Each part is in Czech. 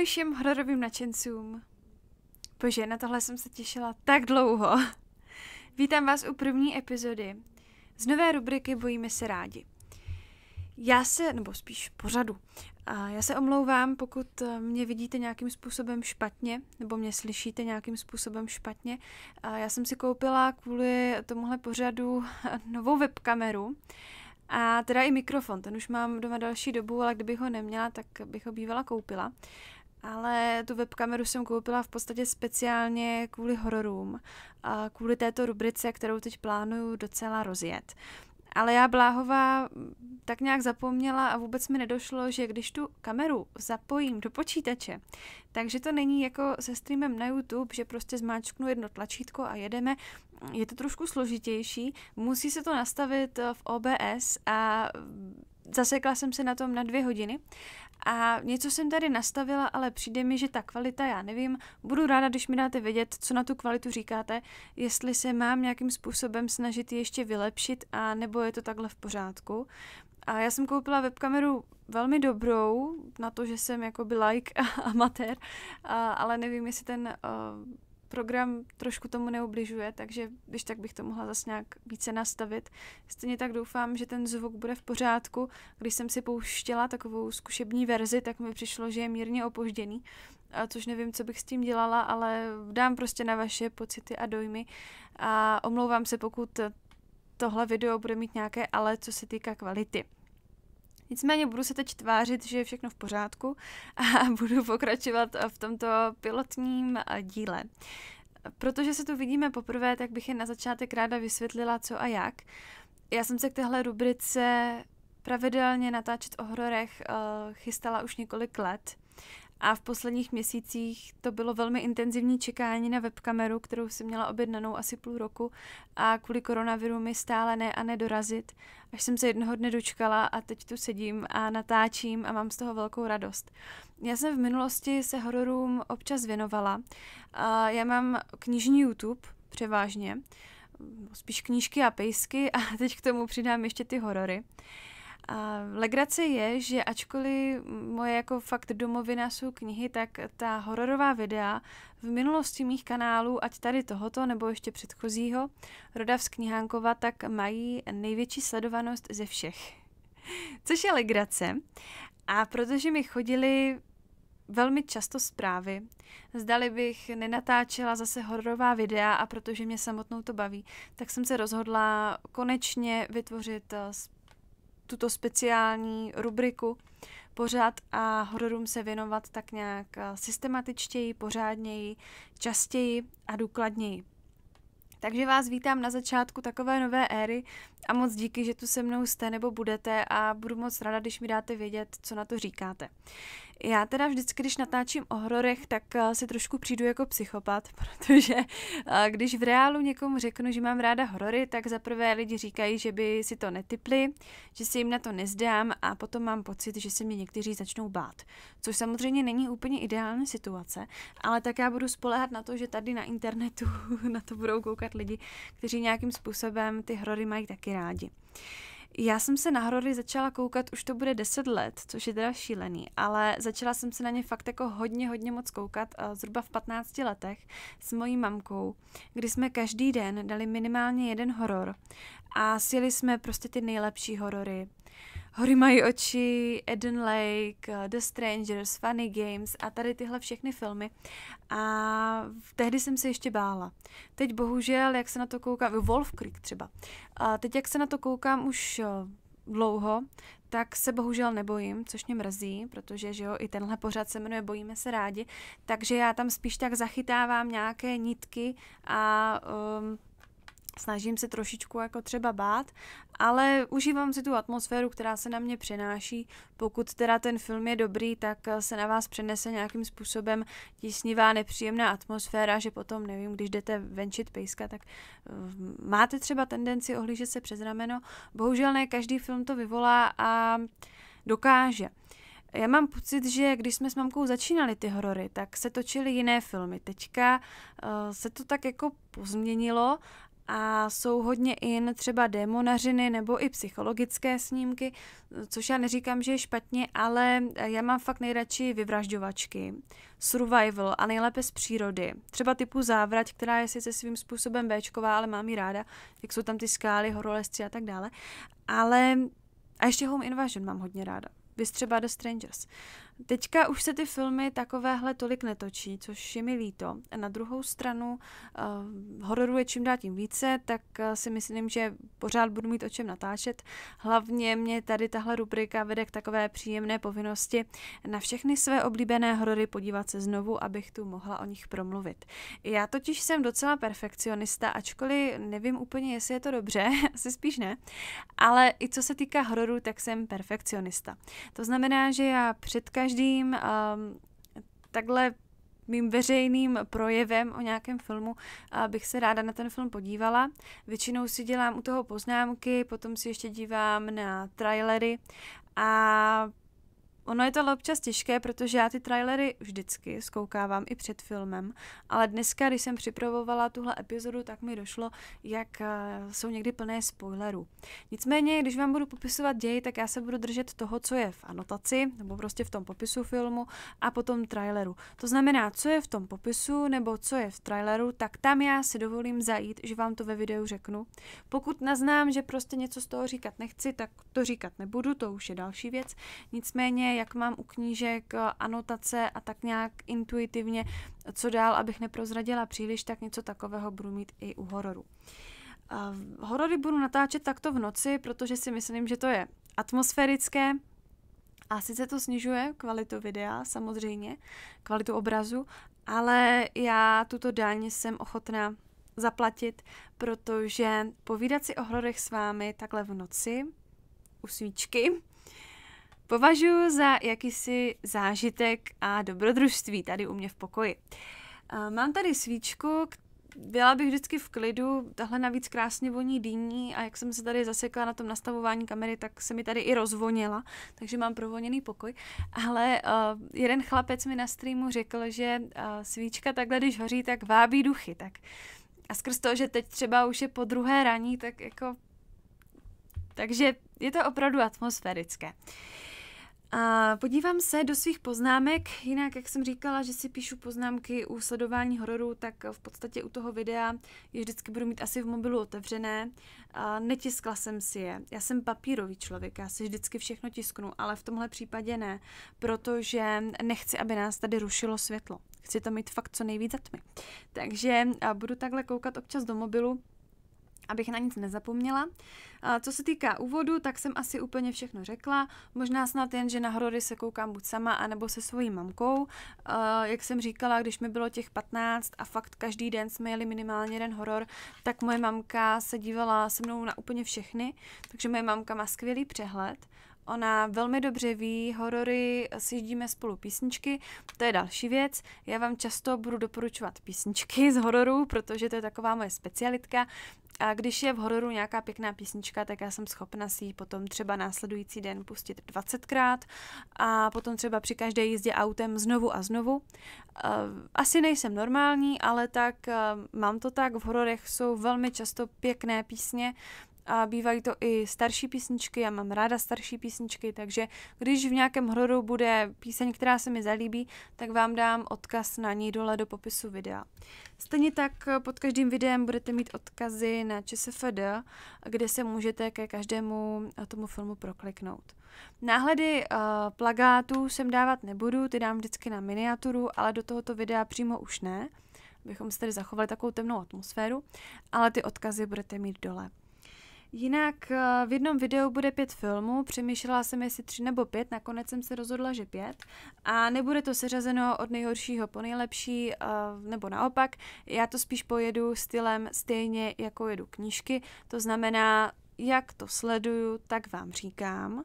Ahoj všem hororovým nadšencům. Bože, na tohle jsem se těšila tak dlouho. Vítám vás u první epizody z nové rubriky Bojíme se rádi. Já se, nebo spíš pořadu, a já se omlouvám, pokud eh, mě vidíte nějakým způsobem špatně, nebo mě slyšíte nějakým způsobem špatně. A já jsem si koupila kvůli tomuhle pořadu novou webkameru, a teda i mikrofon, ten už mám doma další dobu, ale kdybych ho neměla, tak bych ho bývala koupila ale tu webkameru jsem koupila v podstatě speciálně kvůli hororům a kvůli této rubrice, kterou teď plánuju docela rozjet. Ale já Bláhová tak nějak zapomněla a vůbec mi nedošlo, že když tu kameru zapojím do počítače, takže to není jako se streamem na YouTube, že prostě zmáčknu jedno tlačítko a jedeme. Je to trošku složitější, musí se to nastavit v OBS a zasekla jsem se na tom na dvě hodiny a něco jsem tady nastavila, ale přijde mi, že ta kvalita, já nevím, budu ráda, když mi dáte vědět, co na tu kvalitu říkáte, jestli se mám nějakým způsobem snažit ji ještě vylepšit, a nebo je to takhle v pořádku. A já jsem koupila webkameru velmi dobrou, na to, že jsem jakoby like a amatér, a, ale nevím, jestli ten uh, program trošku tomu neobližuje, takže když tak bych to mohla zase nějak více nastavit. Stejně tak doufám, že ten zvuk bude v pořádku. Když jsem si pouštěla takovou zkušební verzi, tak mi přišlo, že je mírně opožděný, a což nevím, co bych s tím dělala, ale dám prostě na vaše pocity a dojmy a omlouvám se, pokud tohle video bude mít nějaké ale, co se týká kvality. Nicméně budu se teď tvářit, že je všechno v pořádku a budu pokračovat v tomto pilotním eh, díle. Protože se tu vidíme poprvé, tak bych je na začátek ráda vysvětlila, co a jak. Já jsem se k téhle rubrice pravidelně natáčet o hororech eh, chystala už několik let a v posledních měsících to bylo velmi intenzivní čekání na webkameru, kterou jsem měla objednanou asi půl roku a kvůli koronaviru mi stále ne a nedorazit, až jsem se jednoho dne dočkala a teď tu sedím a natáčím a mám z toho velkou radost. Já jsem v minulosti se hororům občas věnovala. A já mám knižní YouTube převážně, spíš knížky a pejsky a teď k tomu přidám ještě ty horory. A legrace je, že ačkoliv moje jako fakt domovina jsou knihy, tak ta hororová videa v minulosti mých kanálů, ať tady tohoto nebo ještě předchozího, Roda Knihánkova, tak mají největší sledovanost ze všech. Což je legrace. A protože mi chodili velmi často zprávy. Zdali bych nenatáčela zase hororová videa a protože mě samotnou to baví, tak jsem se rozhodla konečně vytvořit eh, tuto speciální rubriku pořád a hororům se věnovat tak nějak eh, systematičtěji, pořádněji, častěji a důkladněji. Takže vás vítám na začátku takové nové éry a moc díky, že tu se mnou jste nebo budete a budu moc ráda, když mi dáte vědět, co na to říkáte. Já teda vždycky, když natáčím o hororech, tak eh, si trošku přijdu jako psychopat, protože eh, když v reálu někomu řeknu, že mám ráda horory, tak zaprvé lidi říkají, že by si to netypli, že si jim na to nezdám a potom mám pocit, že se mě někteří začnou bát. Což samozřejmě není úplně ideální situace, ale tak já budu spolehat na to, že tady na internetu na to budou koukat lidi, kteří nějakým způsobem ty horory mají taky rádi. Já jsem se na horory začala koukat, už to bude 10 let, což je teda šílený, ale začala jsem se na ně fakt jako hodně, hodně moc koukat, eh, zhruba v 15 letech s mojí mamkou, kdy jsme každý den dali minimálně jeden horor a sjeli jsme prostě ty nejlepší horory. Hory mají oči, Eden Lake, eh, The Strangers, Funny Games a tady tyhle všechny filmy. A tehdy jsem se ještě bála. Teď bohužel, jak se na to koukám, Wolf Creek třeba, a teď jak se na to koukám už eh, dlouho, tak se bohužel nebojím, což mě mrzí, protože že jo, i tenhle pořad se jmenuje Bojíme se rádi, takže já tam spíš tak zachytávám nějaké nitky a um, snažím se trošičku jako třeba bát, ale užívám si tu atmosféru, která se na mě přenáší. Pokud teda ten film je dobrý, tak eh, se na vás přenese nějakým způsobem tisnivá, nepříjemná atmosféra, že potom, nevím, když jdete venčit pejska, tak eh, máte třeba tendenci ohlížet se přes rameno. Bohužel ne každý film to vyvolá a dokáže. Já mám pocit, že když jsme s mamkou začínali ty horory, tak se točily jiné filmy. Teďka uh, se to tak jako pozměnilo a jsou hodně in třeba démonařiny nebo i psychologické snímky, což já neříkám, že je špatně, ale já mám fakt nejradši vyvražďovačky, survival a nejlépe z přírody. Třeba typu závrať, která je sice svým způsobem Bčková, ale mám ji ráda, jak jsou tam ty skály, horolezci a tak dále. Ale a ještě Home Invasion mám hodně ráda. Vy třeba The Strangers. Uh, Teďka už se ty filmy takovéhle tolik netočí, což je mi líto. Na druhou stranu uh, hororu je čím dál tím více, tak eh, si myslím, že pořád budu mít o čem natáčet. Hlavně mě tady tahle rubrika vede k takové příjemné povinnosti na všechny své oblíbené horory podívat se znovu, abych tu mohla o nich promluvit. Já totiž jsem docela perfekcionista, ačkoliv nevím úplně, jestli je to dobře, asi spíš ne, ale i co se týká hororu, tak jsem perfekcionista. To znamená, že já před každým každým um, takhle mým veřejným projevem o nějakém filmu a bych se ráda na ten film podívala. Většinou si dělám u toho poznámky, potom si ještě dívám na trailery a Ono je to ale občas těžké, protože já ty trailery vždycky zkoukávám i před filmem, ale dneska, když jsem připravovala tuhle epizodu, tak mi došlo, jak eh, jsou někdy plné spoilerů. Nicméně, když vám budu popisovat děj, tak já se budu držet toho, co je v anotaci, nebo prostě v tom popisu filmu a potom traileru. To znamená, co je v tom popisu nebo co je v traileru, tak tam já si dovolím zajít, že vám to ve videu řeknu. Pokud naznám, že prostě něco z toho říkat nechci, tak to říkat nebudu, to už je další věc. Nicméně jak mám u knížek eh, anotace a tak nějak intuitivně, co dál, abych neprozradila příliš, tak něco takového budu mít i u hororu. Eh, horory budu natáčet takto v noci, protože si myslím, že to je atmosférické, a sice to snižuje kvalitu videa, samozřejmě, kvalitu obrazu, ale já tuto dáň jsem ochotná zaplatit, protože povídat si o hororech s vámi takhle v noci u svíčky Považuji za jakýsi zážitek a dobrodružství tady u mě v pokoji. Mám tady svíčku, byla bych vždycky v klidu, tahle navíc krásně voní dýní a jak jsem se tady zasekla na tom nastavování kamery, tak se mi tady i rozvonila, takže mám provoněný pokoj. Ale uh, jeden chlapec mi na streamu řekl, že uh, svíčka takhle, když hoří, tak vábí duchy. Tak. A skrz to, že teď třeba už je po druhé raní, tak jako... Takže je to opravdu atmosférické. Uh, a podívám se do svých poznámek, jinak, jak jsem říkala, že si píšu poznámky u sledování hororu, tak v podstatě u toho videa je vždycky budu mít asi v mobilu otevřené. A netiskla jsem si je. Já jsem papírový člověk, já si vždycky všechno tisknu, ale v tomhle případě ne, protože nechci, aby nás tady rušilo světlo. Chci to mít fakt co nejvíc za tmy. Takže budu takhle koukat občas do mobilu, abych na nic nezapomněla. A co se týká úvodu, tak jsem asi úplně všechno řekla. Možná snad jen, že na hrody se koukám buď sama, anebo se svojí mamkou. A jak jsem říkala, když mi bylo těch 15 a fakt každý den jsme jeli minimálně jeden horor, tak moje mamka se dívala se mnou na úplně všechny, takže moje mamka má skvělý přehled ona velmi dobře ví, horory sjíždíme spolu písničky, to je další věc. Já vám často budu doporučovat písničky z hororů, protože to je taková moje specialitka. A když je v hororu nějaká pěkná písnička, tak já jsem schopna si ji potom třeba následující den pustit 20krát a potom třeba při každé jízdě autem znovu a znovu. Eh, asi nejsem normální, ale tak eh, mám to tak. V hororech jsou velmi často pěkné písně, a bývají to i starší písničky, já mám ráda starší písničky, takže když v nějakém hrodu bude píseň, která se mi zalíbí, tak vám dám odkaz na ní dole do popisu videa. Stejně tak pod každým videem budete mít odkazy na ČSFD, kde se můžete ke každému tomu filmu prokliknout. Náhledy uh, plagátů sem dávat nebudu, ty dám vždycky na miniaturu, ale do tohoto videa přímo už ne, abychom si tady zachovali takovou temnou atmosféru, ale ty odkazy budete mít dole. Jinak eh, v jednom videu bude pět filmů, přemýšlela jsem jestli tři nebo pět, nakonec jsem se rozhodla, že pět. A nebude to seřazeno od nejhoršího po nejlepší, eh, nebo naopak. Já to spíš pojedu stylem stejně jako jedu knížky, to znamená, jak to sleduju, tak vám říkám.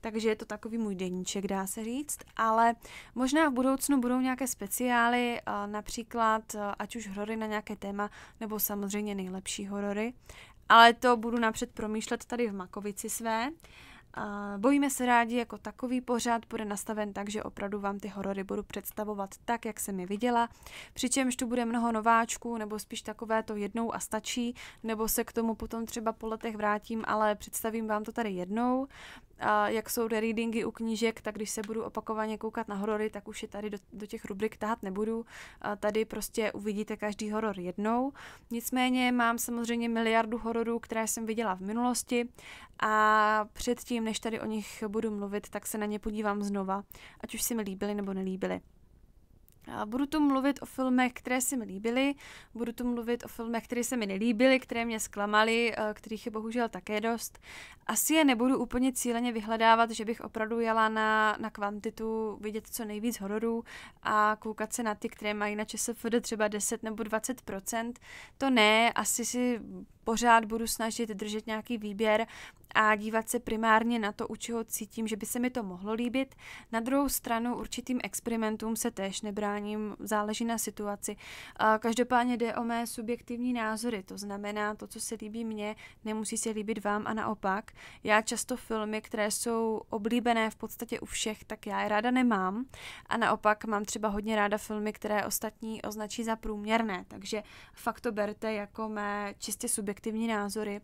Takže je to takový můj deníček, dá se říct, ale možná v budoucnu budou nějaké speciály, eh, například ať už horory na nějaké téma, nebo samozřejmě nejlepší horory. Ale to budu napřed promýšlet tady v Makovici své. Bojíme se rádi jako takový pořád bude nastaven tak, že opravdu vám ty horory budu představovat tak, jak jsem je viděla, přičemž tu bude mnoho nováčků, nebo spíš takové to jednou a stačí, nebo se k tomu potom třeba po letech vrátím, ale představím vám to tady jednou a jak jsou readingy u knížek, tak když se budu opakovaně koukat na horory, tak už je tady do, do těch rubrik tahat nebudu. A tady prostě uvidíte každý horor jednou. Nicméně mám samozřejmě miliardu hororů, které jsem viděla v minulosti a předtím, než tady o nich budu mluvit, tak se na ně podívám znova, ať už si mi líbily nebo nelíbily. Budu tu mluvit o filmech, které se mi líbily, budu tu mluvit o filmech, které se mi nelíbily, které mě zklamaly, eh, kterých je bohužel také dost. Asi je nebudu úplně cíleně vyhledávat, že bych opravdu jela na, na kvantitu, vidět co nejvíc hororů a koukat se na ty, které mají na ČSFD třeba 10 nebo 20%. To ne, asi si pořád budu snažit držet nějaký výběr a dívat se primárně na to, u čeho cítím, že by se mi to mohlo líbit. Na druhou stranu určitým experimentům se též nebráním, záleží na situaci. Každopádně jde o mé subjektivní názory, to znamená, to, co se líbí mně, nemusí se líbit vám a naopak. Já často filmy, které jsou oblíbené v podstatě u všech, tak já je ráda nemám a naopak mám třeba hodně ráda filmy, které ostatní označí za průměrné, takže fakt to berte jako mé čistě subjektivní subjektivní názory,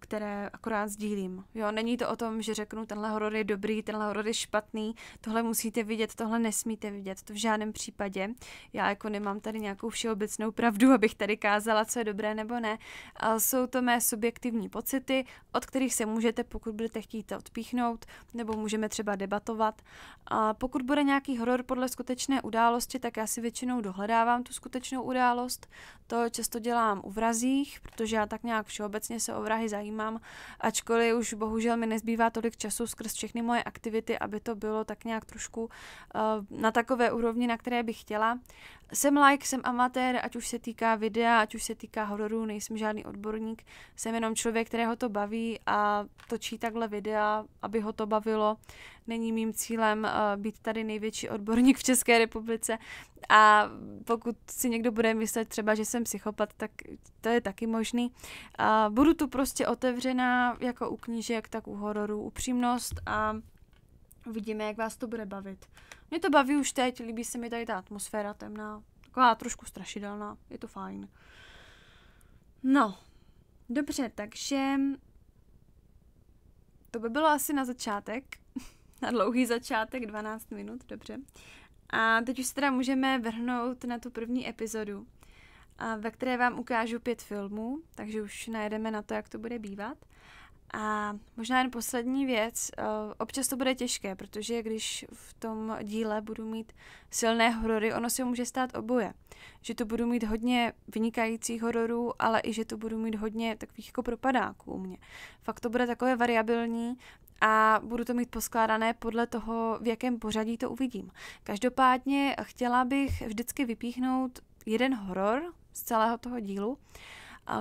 které akorát sdílím. Jo, není to o tom, že řeknu, tenhle horor je dobrý, tenhle horor je špatný, tohle musíte vidět, tohle nesmíte vidět, to v žádném případě. Já jako nemám tady nějakou všeobecnou pravdu, abych tady kázala, co je dobré nebo ne. A jsou to mé subjektivní pocity, od kterých se můžete, pokud budete chtít, odpíchnout, nebo můžeme třeba debatovat. A pokud bude nějaký horor podle skutečné události, tak já si většinou dohledávám tu skutečnou událost. To často dělám u vrazích, protože já tak tak nějak všeobecně se o vrahy zajímám, ačkoliv už bohužel mi nezbývá tolik času skrz všechny moje aktivity, aby to bylo tak nějak trošku uh, na takové úrovni, na které bych chtěla. Jsem like, jsem amatér, ať už se týká videa, ať už se týká hororů, nejsem žádný odborník, jsem jenom člověk, kterého to baví a točí takhle videa, aby ho to bavilo Není mým cílem eh, být tady největší odborník v České republice a pokud si někdo bude myslet třeba, že jsem psychopat, tak to je taky možný. Budu tu prostě otevřená jako u knížek, tak u hororů, upřímnost a uvidíme, jak vás to bude bavit. Mě to baví už teď, líbí se mi tady ta atmosféra temná, taková trošku strašidelná, je to fajn. No, dobře, takže to by bylo asi na začátek na dlouhý začátek, 12 minut, dobře. A teď už se teda můžeme vrhnout na tu první epizodu, ve které vám ukážu pět filmů, takže už najedeme na to, jak to bude bývat. A možná jen poslední věc, eh, občas to bude těžké, protože když v tom díle budu mít silné horory, ono se může stát oboje. Že tu budu mít hodně vynikajících hororů, ale i že tu budu mít hodně takových jako propadáků u mě. Fakt to bude takové variabilní, a budu to mít poskládané podle toho, v jakém pořadí to uvidím. Každopádně chtěla bych vždycky vypíchnout jeden horor z celého toho dílu,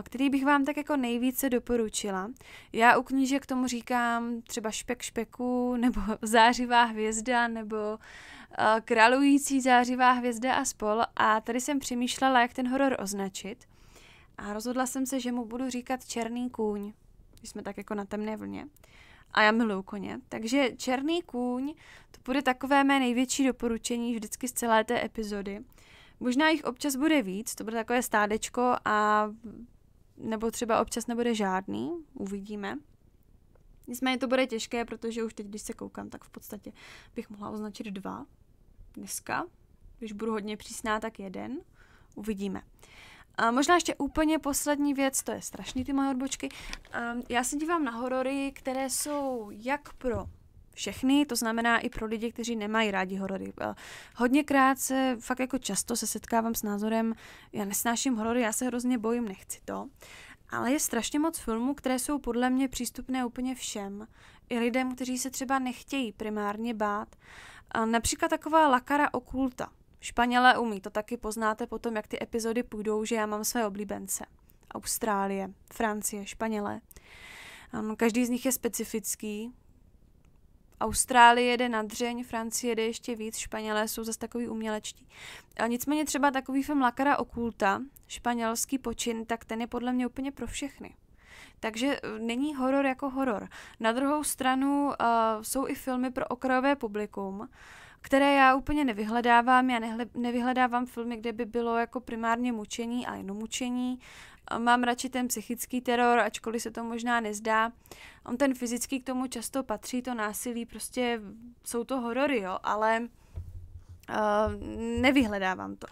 který bych vám tak jako nejvíce doporučila. Já u knížek tomu říkám třeba Špek špeku, nebo Zářivá hvězda, nebo eh, králující zářivá hvězda a spol. A tady jsem přemýšlela, jak ten horor označit. A rozhodla jsem se, že mu budu říkat Černý kůň, když jsme tak jako na temné vlně. Uh, a já miluju koně. Takže Černý kůň, to bude takové mé největší doporučení vždycky z celé té epizody. Možná jich občas bude víc, to bude takové stádečko a nebo třeba občas nebude žádný, uvidíme. Nicméně to bude těžké, protože už teď, když se koukám, tak v podstatě bych mohla označit dva dneska. Když budu hodně přísná, tak jeden. Uvidíme. Uh, a možná ještě úplně poslední věc, to je strašný ty moje odbočky. já se dívám na horory, které jsou jak pro všechny, to znamená i pro lidi, kteří nemají rádi horory. Hodněkrát se, fakt jako často se setkávám s názorem, já nesnáším horory, já se hrozně bojím, nechci to. Ale je strašně moc filmů, které jsou podle mě přístupné úplně všem. I lidem, kteří se třeba nechtějí primárně bát. Například taková Lakara okulta. Španělé umí, to taky poznáte potom, jak ty epizody půjdou, že já mám své oblíbence. Austrálie, Francie, Španělé. každý z nich je specifický. Austrálie jede na dřeň, Francie jede ještě víc, Španělé jsou zase takový umělečtí. A nicméně třeba takový film Lakara okulta, španělský počin, tak ten je podle mě úplně pro všechny. Takže e, není horor jako horor. Na druhou stranu uh, jsou i filmy pro okrajové publikum které já úplně nevyhledávám. Já nehle, nevyhledávám filmy, kde by bylo jako primárně mučení a jenom mučení. Mám radši ten psychický teror, ačkoliv se to možná nezdá. On ten fyzický k tomu často patří, to násilí, prostě jsou to horory, jo, ale nevyhledávám to.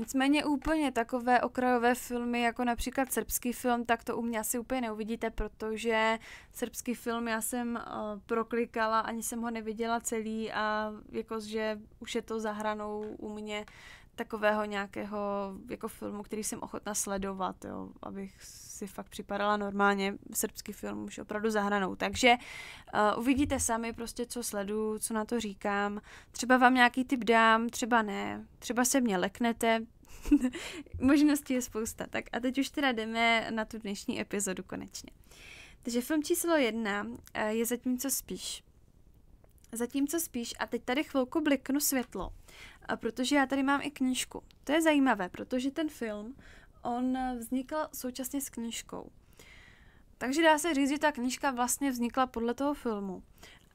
Nicméně úplně takové okrajové filmy, jako například srbský film, tak to u mě asi úplně neuvidíte, protože srbský film já jsem uh, proklikala, ani jsem ho neviděla celý a jakože už je to za hranou u mě takového nějakého jako filmu, který jsem ochotna sledovat, jo, abych si fakt připadala normálně srbský film už opravdu zahranou. Takže uh, uvidíte sami prostě, co sledu, co na to říkám. Třeba vám nějaký tip dám, třeba ne, třeba se mě leknete, možností je spousta. Tak a teď už teda jdeme na tu dnešní epizodu konečně. Takže film číslo jedna eh, je zatímco spíš. Zatímco spíš, a teď tady chvilku bliknu světlo, protože já tady mám i knížku. To je zajímavé, protože ten film, on vznikl současně s knížkou. Takže dá se říct, že ta knížka vlastně vznikla podle toho filmu.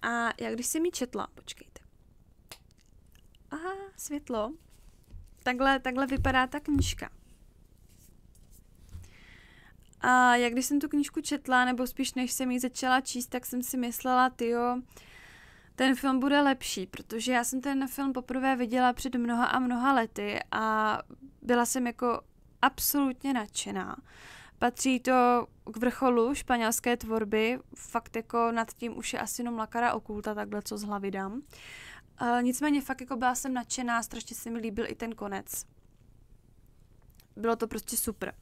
A já když jsem ji četla, počkejte. Aha, světlo. Takhle, takhle vypadá ta knížka. A jak když jsem tu knížku četla, nebo spíš než jsem ji začala číst, tak jsem si myslela, ty jo ten film bude lepší, protože já jsem ten film poprvé viděla před mnoha a mnoha lety a byla jsem jako absolutně nadšená. Patří to k vrcholu španělské tvorby, fakt jako nad tím už je asi jenom lakara okulta, takhle co z hlavy dám. E, nicméně fakt jako byla jsem nadšená, strašně se mi líbil i ten konec. Bylo to prostě super.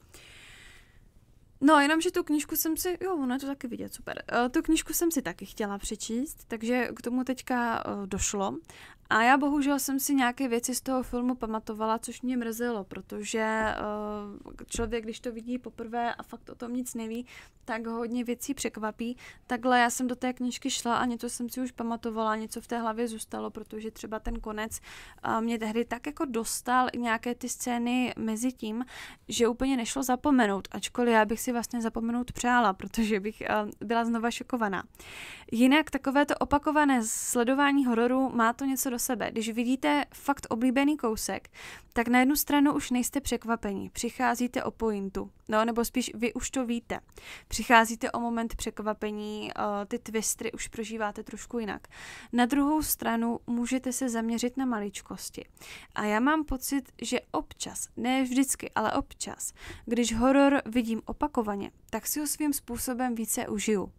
No, jenom, že tu knížku jsem si, jo, ona to taky vidět, super. Eh, tu knížku jsem si taky chtěla přečíst, takže k tomu teďka eh, došlo a já bohužel jsem si nějaké věci z toho filmu pamatovala, což mě mrzelo, protože uh, člověk, když to vidí poprvé a fakt o tom nic neví, tak ho hodně věcí překvapí. Takhle já jsem do té knižky šla a něco jsem si už pamatovala, něco v té hlavě zůstalo, protože třeba ten konec uh, mě tehdy tak jako dostal nějaké ty scény mezi tím, že úplně nešlo zapomenout, ačkoliv já bych si vlastně zapomenout přála, protože bych uh, byla znova šokovaná. Jinak takové to opakované sledování hororu má to něco do sebe. Když vidíte fakt oblíbený kousek, tak na jednu stranu už nejste překvapení, přicházíte o pointu no, nebo spíš vy už to víte. Přicházíte o moment překvapení, eh, ty twistry už prožíváte trošku jinak. Na druhou stranu můžete se zaměřit na maličkosti. A já mám pocit, že občas, ne vždycky, ale občas, když horor vidím opakovaně, tak si ho svým způsobem více užiju.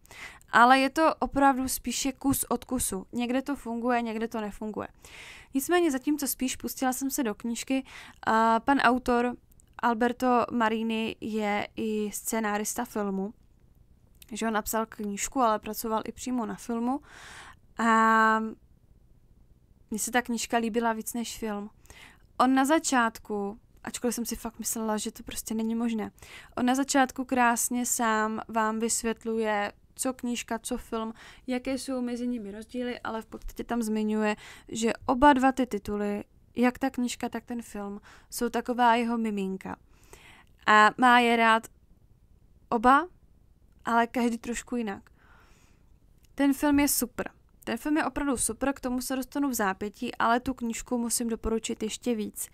Ale je to opravdu spíše kus od kusu. Někde to funguje, někde to nefunguje. Nicméně zatímco spíš pustila jsem se do knížky, a pan autor Alberto Marini je i scénárista filmu, že on napsal knížku, ale pracoval i přímo na filmu. A mně se ta knížka líbila víc než film. On na začátku, ačkoliv jsem si fakt myslela, že to prostě není možné, on na začátku krásně sám vám vysvětluje, co knížka, co film, jaké jsou mezi nimi rozdíly, ale v podstatě tam zmiňuje, že oba dva ty tituly jak ta knižka, tak ten film jsou taková jeho miminka. A má je rád oba, ale každý trošku jinak. Ten film je super. Ten film je opravdu super, k tomu se dostanu v zápětí, ale tu knižku musím doporučit ještě víc.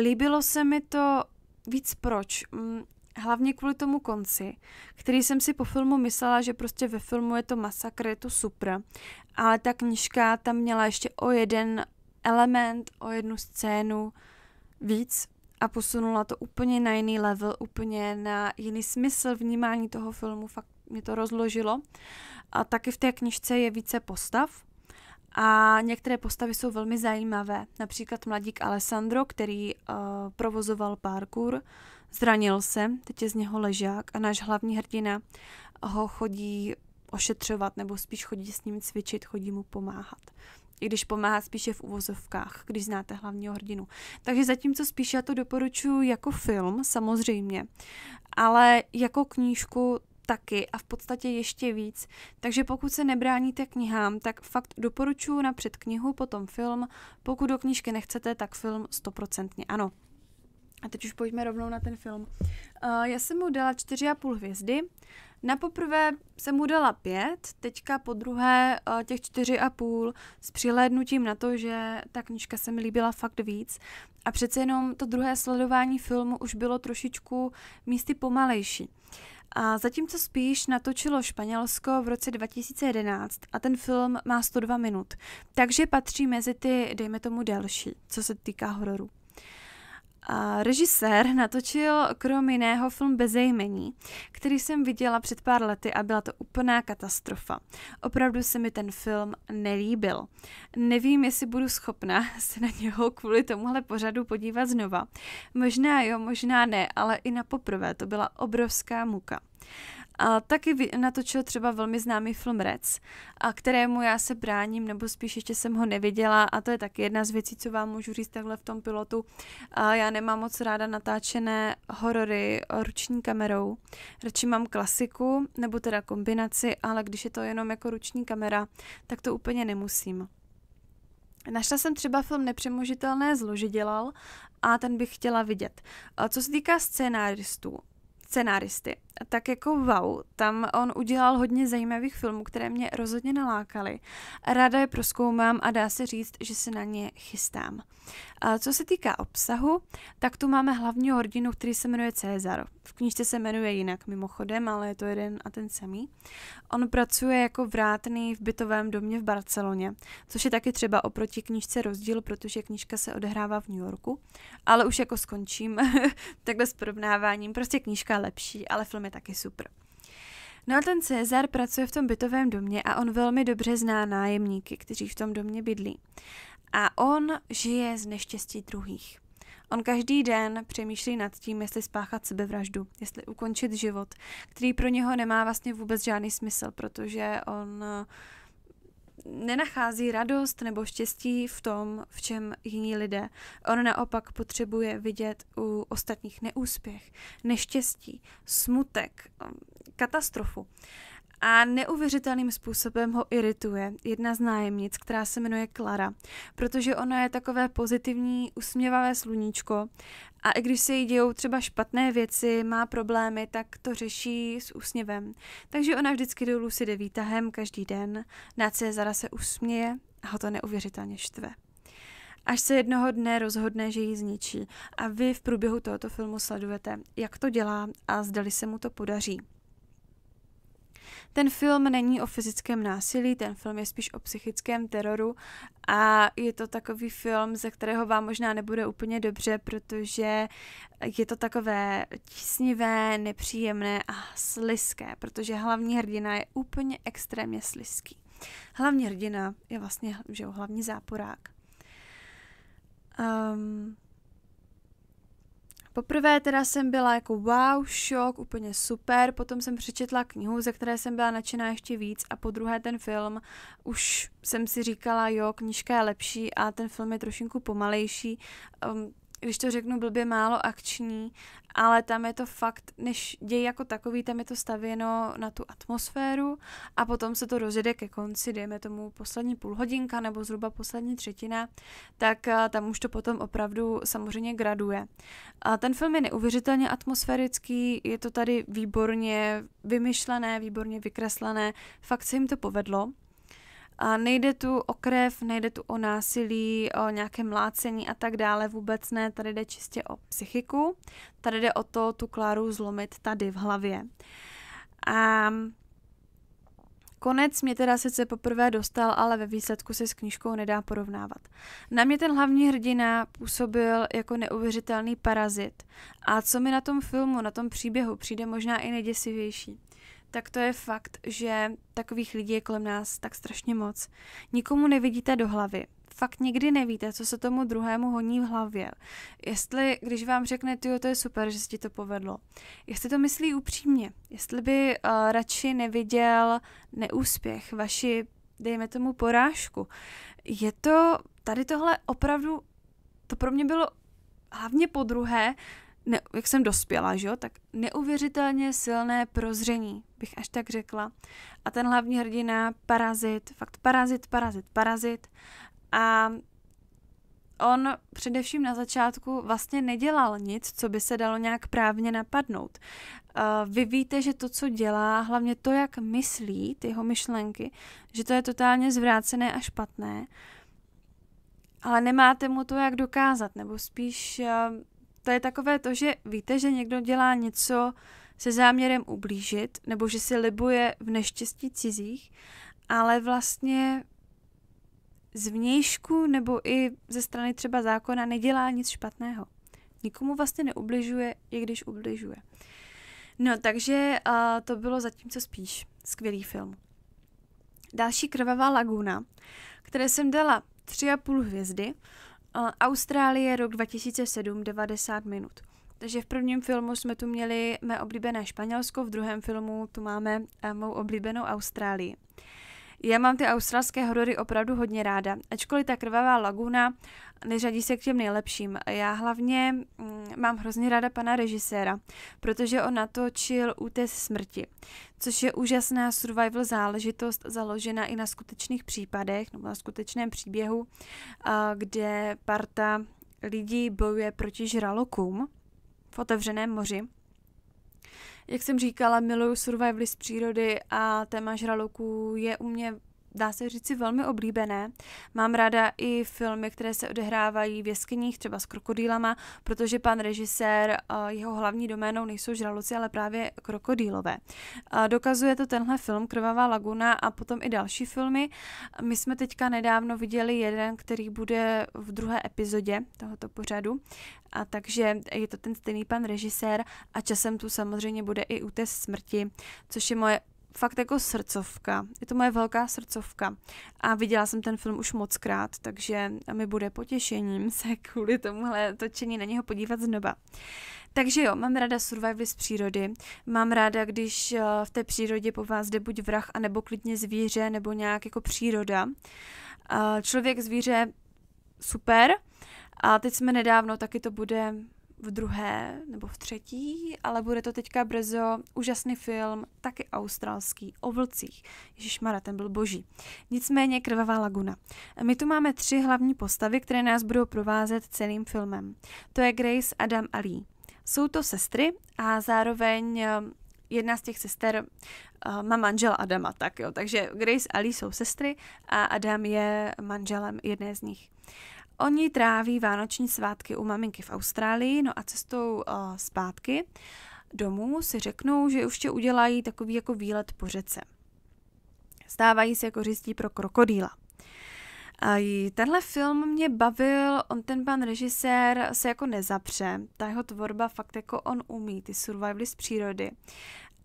Líbilo se mi to víc proč. Mm, hlavně kvůli tomu konci, který jsem si po filmu myslela, že prostě ve filmu je to masakr, je to super. Ale ta knižka tam měla ještě o jeden element, o jednu scénu víc a posunula to úplně na jiný level, úplně na jiný smysl vnímání toho filmu, fakt mě to rozložilo. A taky v té knižce je více postav, a některé postavy jsou velmi zajímavé. Například mladík Alessandro, který uh, provozoval parkour, zranil se, teď je z něho ležák a náš hlavní hrdina ho chodí ošetřovat, nebo spíš chodí s ním cvičit, chodí mu pomáhat i když pomáhá spíše v uvozovkách, když znáte hlavního hrdinu. Takže zatímco spíš já to doporučuji jako film, samozřejmě, ale jako knížku taky a v podstatě ještě víc. Takže pokud se nebráníte knihám, tak fakt doporučuji napřed knihu, potom film. Pokud do knížky nechcete, tak film stoprocentně ano. A teď už pojďme rovnou na ten film. Uh, já jsem mu dala 4,5 hvězdy. Na poprvé jsem mu dala pět, teďka po druhé eh, těch čtyři a půl s přihlédnutím na to, že ta knižka se mi líbila fakt víc. A přece jenom to druhé sledování filmu už bylo trošičku místy pomalejší. A zatímco spíš natočilo Španělsko v roce 2011 a ten film má 102 minut, takže patří mezi ty, dejme tomu, delší, co se týká hororu. A režisér natočil krom jiného film Bezejmení, který jsem viděla před pár lety a byla to úplná katastrofa. Opravdu se mi ten film nelíbil. Nevím, jestli budu schopna se na něho kvůli tomuhle pořadu podívat znova. Možná jo, možná ne, ale i na poprvé to byla obrovská muka. A taky natočil třeba velmi známý film Rec, a kterému já se bráním, nebo spíš ještě jsem ho neviděla a to je taky jedna z věcí, co vám můžu říct takhle v tom pilotu. A já nemám moc ráda natáčené horory ruční kamerou. Radši mám klasiku, nebo teda kombinaci, ale když je to jenom jako ruční kamera, tak to úplně nemusím. Našla jsem třeba film Nepřemožitelné zlo, že dělal a ten bych chtěla vidět. A co se týká scénáristů, scenáristy, tak jako wow, tam on udělal hodně zajímavých filmů, které mě rozhodně nalákaly. Ráda je proskoumám a dá se říct, že se na ně chystám. A co se týká obsahu, tak tu máme hlavního hrdinu, který se jmenuje Cezar. V knižce se jmenuje jinak mimochodem, ale je to jeden a ten samý. On pracuje jako vrátný v bytovém domě v Barceloně, což je taky třeba oproti knižce rozdíl, protože knižka se odehrává v New Yorku, ale už jako skončím takhle s porovnáváním, prostě knižka lepší, ale film je taky super. No a ten Cezar pracuje v tom bytovém domě a on velmi dobře zná nájemníky, kteří v tom domě bydlí. A on žije z neštěstí druhých. On každý den přemýšlí nad tím, jestli spáchat sebevraždu, jestli ukončit život, který pro něho nemá vlastně vůbec žádný smysl, protože on nenachází radost nebo štěstí v tom, v čem jiní lidé. On naopak potřebuje vidět u ostatních neúspěch, neštěstí, smutek, um, katastrofu a neuvěřitelným způsobem ho irituje jedna z nájemnic, která se jmenuje Klara, protože ona je takové pozitivní, usměvavé sluníčko a i když se jí dějou třeba špatné věci, má problémy, tak to řeší s úsměvem. Takže ona vždycky dolů si jde výtahem každý den, na Cezara se usměje a ho to neuvěřitelně štve až se jednoho dne rozhodne, že ji zničí. A vy v průběhu tohoto filmu sledujete, jak to dělá a zdali se mu to podaří. Ten film není o fyzickém násilí, ten film je spíš o psychickém teroru a je to takový film, ze kterého vám možná nebude úplně dobře, protože je to takové tisnivé, nepříjemné a sliské, protože hlavní hrdina je úplně extrémně sliský. Hlavní hrdina je vlastně že jo, hlavní záporák. Um, Poprvé teda jsem byla jako wow, šok, úplně super, potom jsem přečetla knihu, ze které jsem byla nadšená ještě víc a po druhé ten film už jsem si říkala, jo, knižka je lepší a ten film je trošinku pomalejší. Um, když to řeknu blbě, málo akční, ale tam je to fakt, než děj jako takový, tam je to stavěno na tu atmosféru a potom se to rozjede ke konci, dejme tomu poslední půl hodinka nebo zhruba poslední třetina, tak eh, tam už to potom opravdu samozřejmě graduje. A ten film je neuvěřitelně atmosférický, je to tady výborně vymyšlené, výborně vykreslené, fakt se jim to povedlo. A nejde tu o krev, nejde tu o násilí, o nějaké mlácení a tak dále, vůbec ne, tady jde čistě o psychiku, tady jde o to tu Kláru zlomit tady v hlavě. A Konec mě teda sice poprvé dostal, ale ve výsledku se s knížkou nedá porovnávat. Na mě ten hlavní hrdina působil jako neuvěřitelný parazit. A co mi na tom filmu, na tom příběhu přijde možná i nejděsivější, tak to je fakt, že takových lidí je kolem nás tak strašně moc. Nikomu nevidíte do hlavy. Fakt nikdy nevíte, co se tomu druhému honí v hlavě. Jestli, když vám řekne, ty to je super, že se ti to povedlo. Jestli to myslí upřímně. Jestli by uh, radši neviděl neúspěch, vaši, dejme tomu, porážku. Je to, tady tohle opravdu, to pro mě bylo hlavně po druhé, ne, jak jsem dospěla, že jo, tak neuvěřitelně silné prozření, bych až tak řekla. A ten hlavní hrdina, parazit, fakt parazit, parazit, parazit. A on především na začátku vlastně nedělal nic, co by se dalo nějak právně napadnout. Vy víte, že to, co dělá, hlavně to, jak myslí, ty jeho myšlenky, že to je totálně zvrácené a špatné, ale nemáte mu to jak dokázat, nebo spíš eh, to je takové to, že víte, že někdo dělá něco se záměrem ublížit, nebo že si libuje v neštěstí cizích, ale vlastně z vnějšku nebo i ze strany třeba zákona nedělá nic špatného. Nikomu vlastně neubližuje, i když ubližuje. No, takže uh, to bylo zatím co spíš skvělý film. Další krvavá laguna, které jsem dala tři a půl hvězdy, Austrálie, rok 2007, 90 minut. Takže v prvním filmu jsme tu měli mé oblíbené Španělsko, v druhém filmu tu máme eh, mou oblíbenou Austrálii. Já mám ty australské horory opravdu hodně ráda, ačkoliv ta krvavá laguna neřadí se k těm nejlepším. Já hlavně mm, mám hrozně ráda pana režiséra, protože on natočil Útes smrti, což je úžasná survival záležitost založená i na skutečných případech nebo na skutečném příběhu, kde parta lidí bojuje proti žralokům v otevřeném moři. Jak jsem říkala, miluju survivaly z přírody a téma žraloků je u mě dá se říci, velmi oblíbené. Mám ráda i filmy, které se odehrávají v jeskyních, třeba s krokodýlama, protože pan režisér, jeho hlavní doménou nejsou žraloci, ale právě krokodýlové. Dokazuje to tenhle film Krvavá laguna a potom i další filmy. My jsme teďka nedávno viděli jeden, který bude v druhé epizodě tohoto pořadu, a takže je to ten stejný pan režisér a časem tu samozřejmě bude i útes smrti, což je moje fakt jako srdcovka. Je to moje velká srdcovka. A viděla jsem ten film už moc krát, takže mi bude potěšením se kvůli tomuhle točení na něho podívat znova. Takže jo, mám ráda survival z přírody. Mám ráda, když eh, v té přírodě po vás jde buď vrah, anebo klidně zvíře, nebo nějak jako příroda. Eh, člověk, zvíře, super. A teď jsme nedávno, taky to bude v druhé nebo v třetí, ale bude to teďka brzo úžasný film, taky australský, o vlcích. Ježišmara, ten byl boží. Nicméně Krvavá laguna. My tu máme tři hlavní postavy, které nás budou provázet celým filmem. To je Grace, Adam a Lee. Jsou to sestry a zároveň eh, jedna z těch sester eh, má manžela Adama, tak jo. Takže Grace a Lee jsou sestry a Adam je manželem jedné z nich. Oni tráví vánoční svátky u maminky v Austrálii, no a cestou uh, zpátky domů si řeknou, že už tě udělají takový jako výlet po řece. Stávají se jako řistí pro krokodýla. A tenhle film mě bavil, on ten pan režisér se jako nezapře, ta jeho tvorba fakt jako on umí, ty survivaly z přírody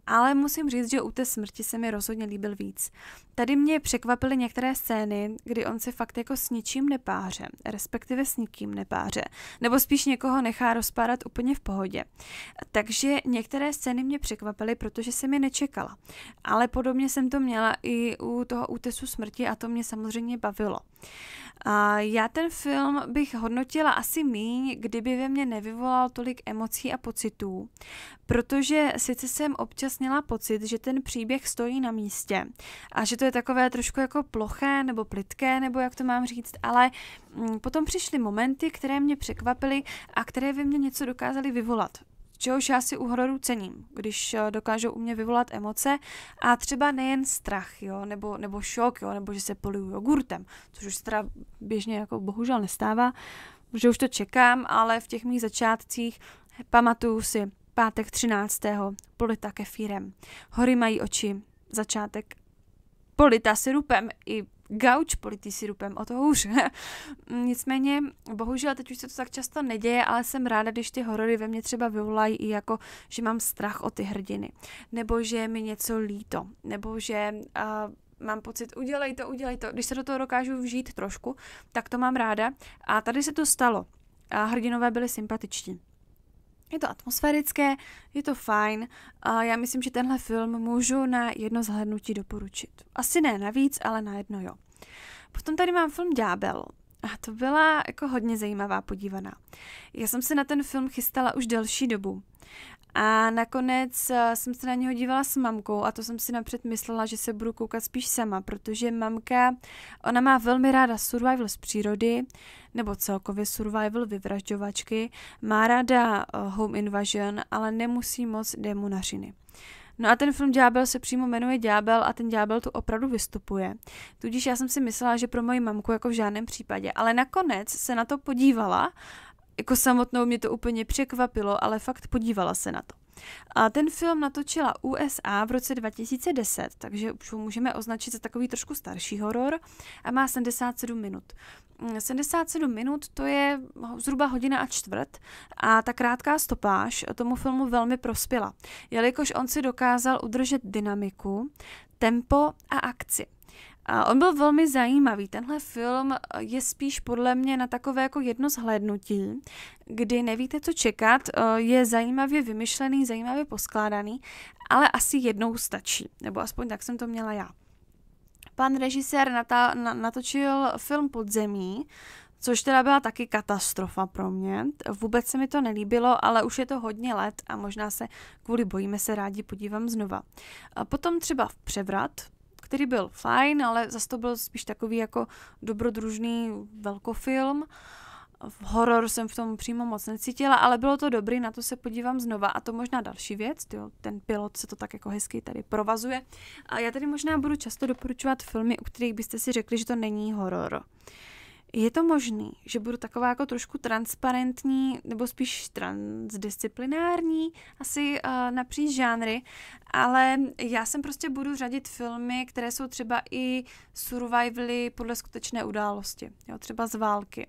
ale musím říct, že u té smrti se mi rozhodně líbil víc. Tady mě překvapily některé scény, kdy on se fakt jako s ničím nepáře, respektive s nikým nepáře, nebo spíš někoho nechá rozpárat úplně v pohodě. Takže některé scény mě překvapily, protože se mi nečekala. Ale podobně jsem to měla i u toho útesu smrti a to mě samozřejmě bavilo. A já ten film bych hodnotila asi míň, kdyby ve mně nevyvolal tolik emocí a pocitů, protože sice jsem občas měla pocit, že ten příběh stojí na místě a že to je takové trošku jako ploché nebo plitké, nebo jak to mám říct, ale mm, potom přišly momenty, které mě překvapily a které ve mně něco dokázaly vyvolat čehož já si u hororu cením, když eh, dokážou u mě vyvolat emoce a třeba nejen strach, jo, nebo, nebo šok, jo, nebo že se poliju jogurtem, což už teda běžně jako bohužel nestává, že už to čekám, ale v těch mých začátcích pamatuju si pátek 13. polita kefírem. Hory mají oči, začátek polita sirupem i gauč politý sirupem, o to hůř. Nicméně, bohužel teď už se to tak často neděje, ale jsem ráda, když ty horory ve mně třeba vyvolají i jako, že mám strach o ty hrdiny, nebo že je mi něco líto, nebo že uh, mám pocit, udělej to, udělej to. Když se do toho dokážu vžít trošku, tak to mám ráda. A tady se to stalo. A hrdinové byli sympatičtí. Je to atmosférické, je to fajn a já myslím, že tenhle film můžu na jedno zhlédnutí doporučit. Asi ne navíc, ale na jedno jo. Potom tady mám film Ďábel. A to byla jako hodně zajímavá podívaná. Já jsem se na ten film chystala už delší dobu. A nakonec eh, jsem se na něho dívala s mamkou a to jsem si napřed myslela, že se budu koukat spíš sama, protože mamka, ona má velmi ráda survival z přírody, nebo celkově survival vyvražďovačky, má ráda eh, home invasion, ale nemusí moc řiny. No a ten film Ďábel se přímo jmenuje Ďábel a ten ďábel tu opravdu vystupuje. Tudíž já jsem si myslela, že pro moji mamku jako v žádném případě. Ale nakonec se na to podívala jako samotnou mě to úplně překvapilo, ale fakt podívala se na to. A ten film natočila USA v roce 2010, takže už ho můžeme označit za takový trošku starší horor a má 77 minut. 77 mm, minut to je zhruba hodina a čtvrt a ta krátká stopáž tomu filmu velmi prospěla, jelikož on si dokázal udržet dynamiku, tempo a akci. A on byl velmi zajímavý. Tenhle film eh, je spíš podle mě na takové jako jedno zhlédnutí, kdy nevíte, co čekat, eh, je zajímavě vymyšlený, zajímavě poskládaný, ale asi jednou stačí, nebo aspoň tak jsem to měla já. Pan režisér nata- na- natočil film Podzemí, což teda byla taky katastrofa pro mě. Vůbec se mi to nelíbilo, ale už je to hodně let a možná se kvůli bojíme se rádi podívám znova. A potom třeba v Převrat, který byl fajn, ale zase to byl spíš takový jako dobrodružný velkofilm. Horor jsem v tom přímo moc necítila, ale bylo to dobrý, na to se podívám znova. A to možná další věc, jo, ten pilot se to tak jako hezky tady provazuje. A já tady možná budu často doporučovat filmy, u kterých byste si řekli, že to není horor. Uh, je to možný, že budu taková jako trošku transparentní, nebo spíš transdisciplinární, asi uh, napříč žánry, ale já jsem prostě budu řadit filmy, které jsou třeba i survivaly podle skutečné události, jo, třeba z války.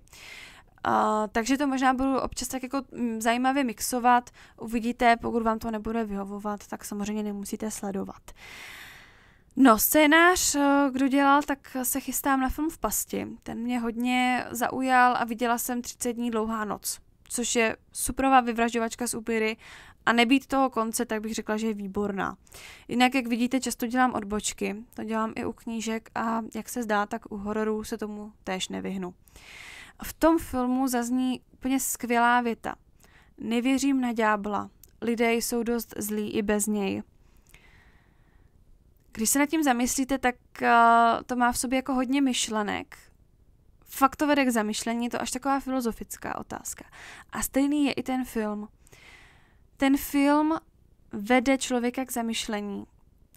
Uh, takže to možná budu občas tak jako mm, zajímavě mixovat. Uvidíte, pokud vám to nebude vyhovovat, tak samozřejmě nemusíte sledovat. Uh, No, scénář, eh, kdo dělal, tak se chystám na film v pasti. Ten mě hodně zaujal a viděla jsem 30 dní dlouhá noc, což je suprová vyvražďovačka z Upiry a nebýt toho konce, tak bych řekla, že je výborná. Jinak, jak vidíte, často dělám odbočky, to dělám i u knížek a jak se zdá, tak u hororů se tomu též nevyhnu. V tom filmu zazní úplně skvělá věta. Nevěřím na ďábla, lidé jsou dost zlí i bez něj. Když se nad tím zamyslíte, tak uh, to má v sobě jako hodně myšlenek. Fakt to vede k zamyšlení, je to až taková filozofická otázka. A stejný je i ten film. Ten film vede člověka k zamyšlení.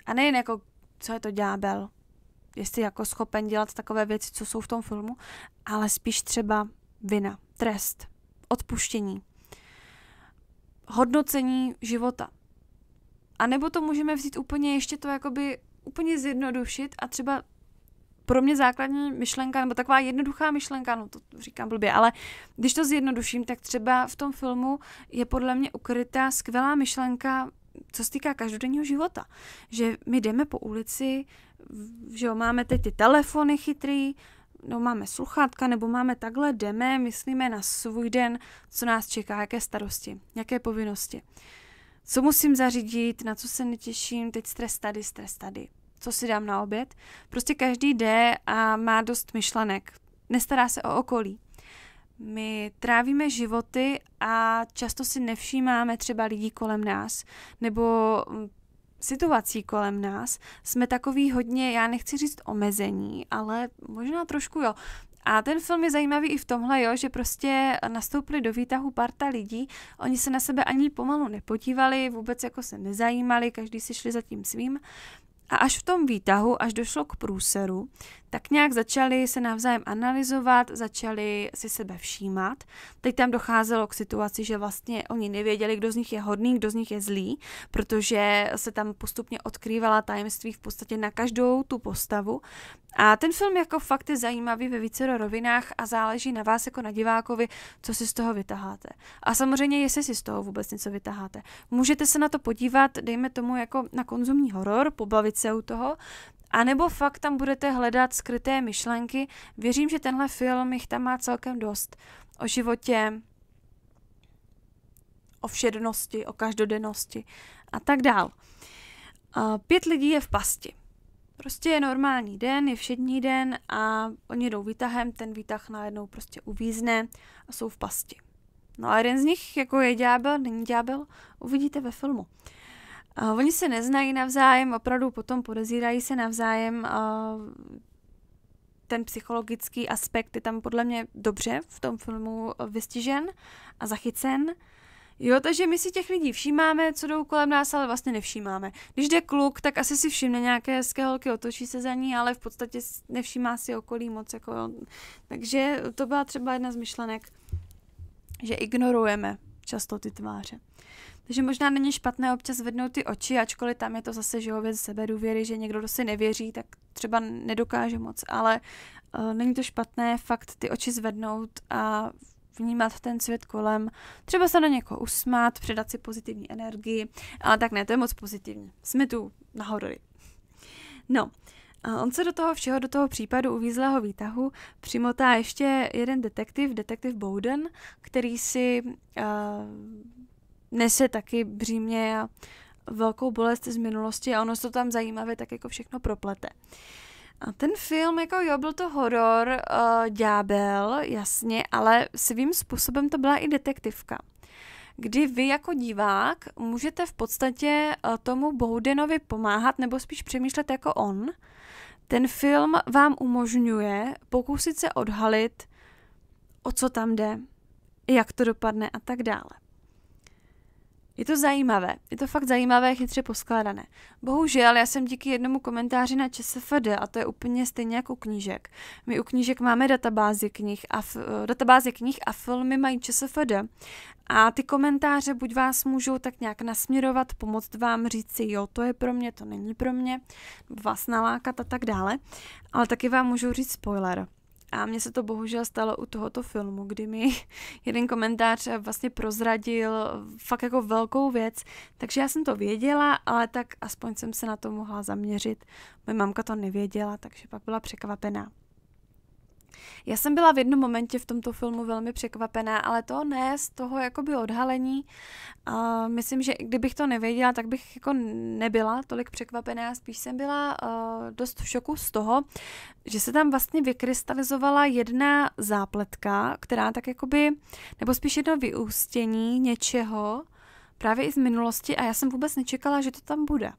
A nejen jako, co je to ďábel, jestli jako schopen dělat takové věci, co jsou v tom filmu, ale spíš třeba vina, trest, odpuštění, hodnocení života. A nebo to můžeme vzít úplně ještě to jakoby úplně zjednodušit a třeba pro mě základní myšlenka, nebo taková jednoduchá myšlenka, no to říkám blbě, ale když to zjednoduším, tak třeba v tom filmu je podle mě ukrytá skvělá myšlenka, co se týká každodenního života. Že my jdeme po ulici, že jo, máme teď ty telefony chytrý, no máme sluchátka, nebo máme takhle, jdeme, myslíme na svůj den, co nás čeká, jaké starosti, jaké povinnosti. Co musím zařídit, na co se netěším, teď stres tady, stres tady. Co si dám na oběd? Prostě každý jde a má dost myšlenek. Nestará se o okolí. My trávíme životy a často si nevšímáme třeba lidí kolem nás nebo mm, situací kolem nás. Jsme takový hodně, já nechci říct omezení, ale možná trošku jo. A ten film je zajímavý i v tomhle, jo, že prostě nastoupili do výtahu parta lidí, oni se na sebe ani pomalu nepodívali, vůbec jako se nezajímali, každý si šli za tím svým. A až v tom výtahu, až došlo k průseru, tak nějak začali se navzájem analyzovat, začali si sebe všímat. Teď tam docházelo k situaci, že vlastně oni nevěděli, kdo z nich je hodný, kdo z nich je zlý, protože se tam postupně odkrývala tajemství v podstatě na každou tu postavu. A ten film jako fakt je zajímavý ve vícero rovinách a záleží na vás jako na divákovi, co si z toho vytaháte. A samozřejmě, jestli si z toho vůbec něco vytaháte. Můžete se na to podívat, dejme tomu jako na konzumní horor, pobavit se u toho, a nebo fakt tam budete hledat skryté myšlenky. Věřím, že tenhle film jich tam má celkem dost. O životě, o všednosti, o každodennosti a tak dál. Pět lidí je v pasti. Prostě je normální den, je všední den a oni jdou výtahem, ten výtah najednou prostě uvízne a jsou v pasti. No a jeden z nich, jako je ďábel, není ďábel, uvidíte ve filmu. Uh, a oni se neznají navzájem, opravdu potom podezírají se navzájem. A ten psychologický aspekt je tam podle mě dobře v tom filmu vystižen a zachycen. Jo, takže my si těch lidí všímáme, co jdou kolem nás, ale vlastně nevšímáme. Když jde kluk, tak asi si všimne nějaké hezké holky, otočí se za ní, ale v podstatě nevšímá si okolí moc. Jako Takže to byla třeba jedna z myšlenek, že ignorujeme často ty tváře. Takže možná není špatné občas zvednout ty oči, ačkoliv tam je to zase že věc důvěry, že někdo, kdo si nevěří, tak třeba nedokáže moc, ale uh, není to špatné fakt ty oči zvednout a vnímat ten svět kolem, třeba se na někoho usmát, předat si pozitivní energii, ale tak ne, to je moc pozitivní. Jsme tu na horory. No, a on se do toho všeho, do toho případu uvízlého výtahu přimotá ještě jeden detektiv, detektiv Bowden, který si uh, nese taky břímě a velkou bolest z minulosti a ono se to tam zajímavě tak jako všechno proplete. A ten film, jako jo, byl to horor, uh, ďábel, jasně, ale svým způsobem to byla i detektivka. Kdy vy jako divák můžete v podstatě uh, tomu Boudenovi pomáhat, nebo spíš přemýšlet jako on. Ten film vám umožňuje pokusit se odhalit, o co tam jde, jak to dopadne a tak dále. Je to zajímavé, je to fakt zajímavé, chytře poskládané. Bohužel, já jsem díky jednomu komentáři na ČSFD, a to je úplně stejně jako knížek. My u knížek máme databázi knih a, f, eh, databázi knih a filmy mají ČSFD. A ty komentáře buď vás můžou tak nějak nasměrovat, pomoct vám říct si, jo, to je pro mě, to není pro mě, vás nalákat a tak dále, ale taky vám můžou říct spoiler. A mně se to bohužel stalo u tohoto filmu, kdy mi jeden komentář vlastně prozradil fakt jako velkou věc, takže já jsem to věděla, ale tak aspoň jsem se na to mohla zaměřit. Moje mamka to nevěděla, takže pak byla překvapená. Já jsem byla v jednom momentě v tomto filmu velmi překvapená, ale to ne z toho jakoby odhalení. A myslím, že kdybych to nevěděla, tak bych jako nebyla tolik překvapená. Spíš jsem byla uh, dost v šoku z toho, že se tam vlastně vykrystalizovala jedna zápletka, která tak jakoby, nebo spíš jedno vyústění něčeho, právě i z minulosti a já jsem vůbec nečekala, že to tam bude.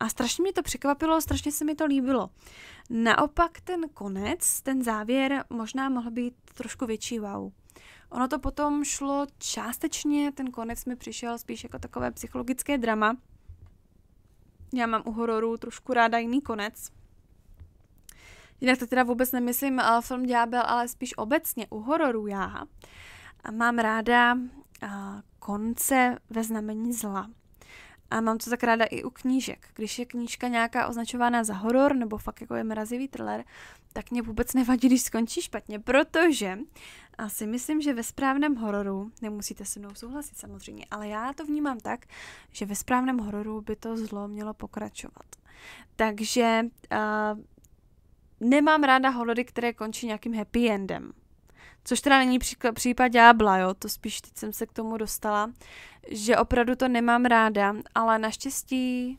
A strašně mě to překvapilo, strašně se mi to líbilo. Naopak ten konec, ten závěr možná mohl být trošku větší wow. Ono to potom šlo částečně, ten konec mi přišel spíš jako takové psychologické drama. Já mám u hororu trošku ráda jiný konec. Jinak to teda vůbec nemyslím eh, film Ďábel, ale spíš obecně u hororu já. A mám ráda eh, konce ve znamení zla. A mám to tak ráda i u knížek. Když je knížka nějaká označovaná za horor nebo fakt jako je mrazivý thriller, tak mě vůbec nevadí, když skončí špatně, protože asi myslím, že ve správném hororu, nemusíte se mnou souhlasit samozřejmě, ale já to vnímám tak, že ve správném hororu by to zlo mělo pokračovat. Takže uh, nemám ráda horory, které končí nějakým happy endem. Což teda není příklad, případ ďábla, jo, to spíš teď jsem se k tomu dostala, že opravdu to nemám ráda, ale naštěstí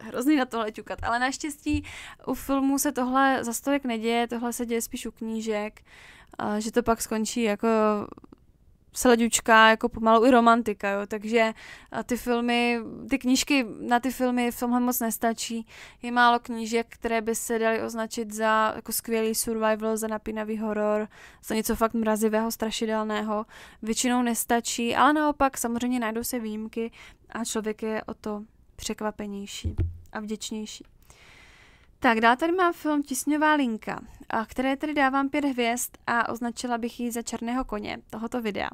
hrozný na tohle ťukat, ale naštěstí u filmů se tohle za stolik neděje, tohle se děje spíš u knížek, že to pak skončí jako sledučka, jako pomalu i romantika, jo, takže ty filmy, ty knížky na ty filmy v tomhle moc nestačí. Je málo knížek, které by se daly označit za jako skvělý survival, za napínavý horor, za něco fakt mrazivého, strašidelného. Většinou nestačí, ale naopak samozřejmě najdou se výjimky a člověk je o to překvapenější a vděčnější. Tak dál tady mám film Tisňová linka, a které tedy dávám pět hvězd a označila bych ji za černého koně tohoto videa.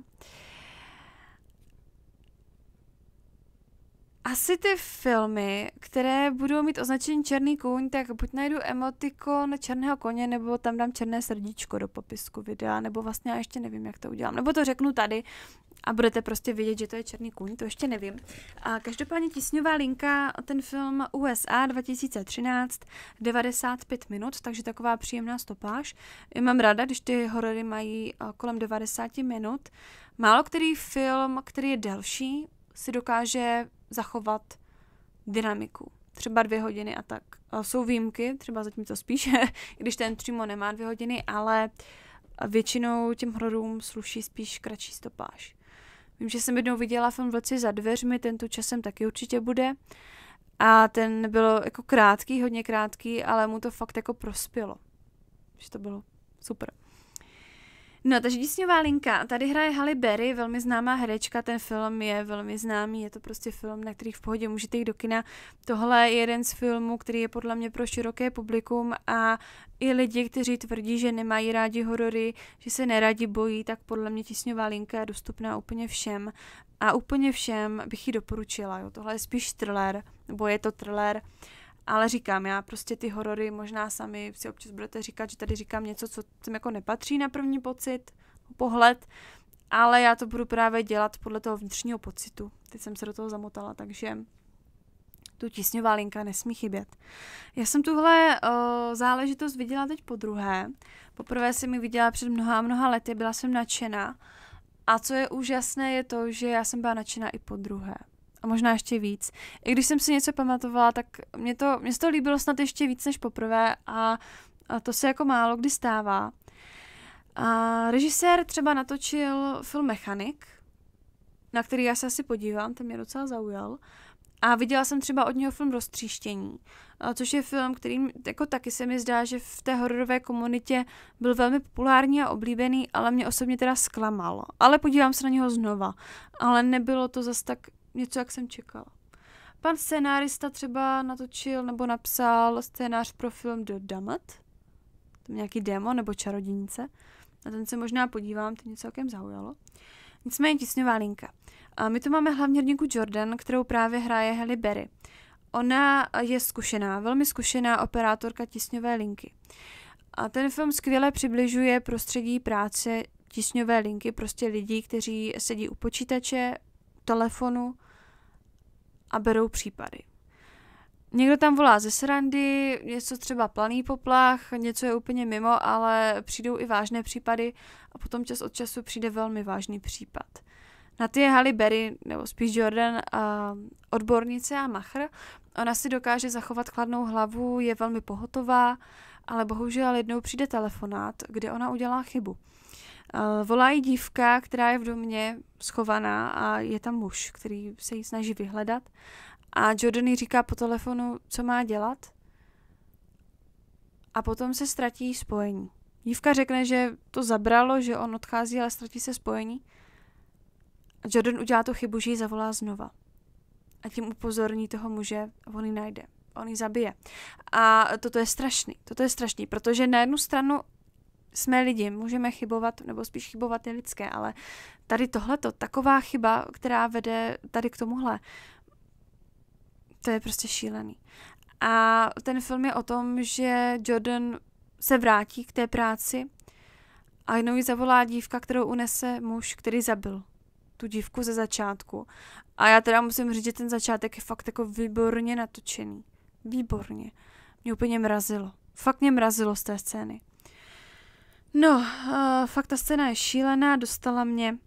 Asi ty filmy, které budou mít označení černý kůň, tak buď najdu emotikon černého koně, nebo tam dám černé srdíčko do popisku videa, nebo vlastně já ještě nevím, jak to udělám. Nebo to řeknu tady a budete prostě vidět, že to je Černý kůň, to ještě nevím. A každopádně tisňová linka, ten film USA 2013, 95 minut, takže taková příjemná stopáž. Já mám ráda, když ty horory mají eh, kolem 90 minut. Málo který film, který je delší, si dokáže zachovat dynamiku. Třeba dvě hodiny a tak. Eh, jsou výjimky, třeba zatím to spíše, když ten přímo nemá dvě hodiny, ale většinou těm hororům sluší spíš kratší stopáž. Vím, že jsem jednou viděla film Vlci za dveřmi, ten tu časem taky určitě bude. A ten byl jako krátký, hodně krátký, ale mu to fakt jako prospělo. Že to bylo super. No, takže Dísňová linka. Tady hraje Halle Berry, velmi známá herečka, ten film je velmi známý, je to prostě film, na který v pohodě můžete jít do kina. Tohle je jeden z filmů, který je podle mě pro široké publikum a i lidi, kteří tvrdí, že nemají rádi horory, že se neradi bojí, tak podle mě Tisňová linka je dostupná úplně všem. A úplně všem bych ji doporučila. Jo. Tohle je spíš thriller, nebo je to thriller. Uh, ale říkám, já prostě ty horory, možná sami si občas budete říkat, že tady říkám něco, co sem jako nepatří na první pocit, pohled, ale já to budu právě dělat podle toho vnitřního pocitu. Teď jsem se do toho zamotala, takže tu tisňová linka nesmí chybět. Já jsem tuhle uh, záležitost viděla teď po druhé. Poprvé jsem ji viděla před mnoha a mnoha lety, byla jsem nadšená. A co je úžasné, je to, že já jsem byla nadšená i po druhé a možná ještě víc. I když jsem si něco pamatovala, tak mě to, mě to líbilo snad ještě víc než poprvé a, a to se jako málo kdy stává. A režisér třeba natočil film Mechanik, na který já se asi podívám, ten mě docela zaujal. A viděla jsem třeba od něho film Roztříštění, což je film, který jako taky se mi zdá, že v té hororové komunitě byl velmi populární a oblíbený, ale mě osobně teda zklamal. Ale podívám se na něho znova. Ale nebylo to zas tak něco, jak jsem čekala. Pan scénárista třeba natočil nebo napsal scénář pro film The Damat, tam nějaký demo nebo čarodějnice. Na ten se možná podívám, to mě celkem zaujalo. Nicméně tisňová linka. A my tu máme hlavně hrdinku Jordan, kterou právě hraje Halle Berry. Ona je zkušená, velmi zkušená operátorka tisňové linky. A ten film skvěle přibližuje prostředí práce tisňové linky, prostě lidí, kteří sedí u počítače, telefonu a berou případy. Někdo tam volá ze srandy, něco třeba planý poplach, něco je úplně mimo, ale přijdou i vážné případy a potom čas od času přijde velmi vážný případ. Na ty je Halle Berry, nebo spíš Jordan, a odbornice a machr. Ona si dokáže zachovat chladnou hlavu, je velmi pohotová, ale bohužel jednou přijde telefonát, kde ona udělá chybu. Eh, volá jí dívka, která je v domě schovaná a je tam muž, který se ji snaží vyhledat. A Jordan jí říká po telefonu, co má dělat. A potom se ztratí spojení. Dívka řekne, že to zabralo, že on odchází, ale ztratí se spojení. A Jordan udělá tu chybu, že ji zavolá znova. A tím upozorní toho muže on ji najde on ji zabije. A toto je strašný, toto je strašný, protože na jednu stranu jsme lidi, můžeme chybovat, nebo spíš chybovat je lidské, ale tady tohleto, taková chyba, která vede tady k tomuhle, to je prostě šílený. A ten film je o tom, že Jordan se vrátí k té práci a jednou ji zavolá dívka, kterou unese muž, který zabil tu dívku ze začátku. A já teda musím říct, že ten začátek je fakt jako výborně natočený. Výborně. Mě úplně mrazilo. Fakt mě mrazilo z té scény. No, uh, fakt ta scéna je šílená, dostala mě.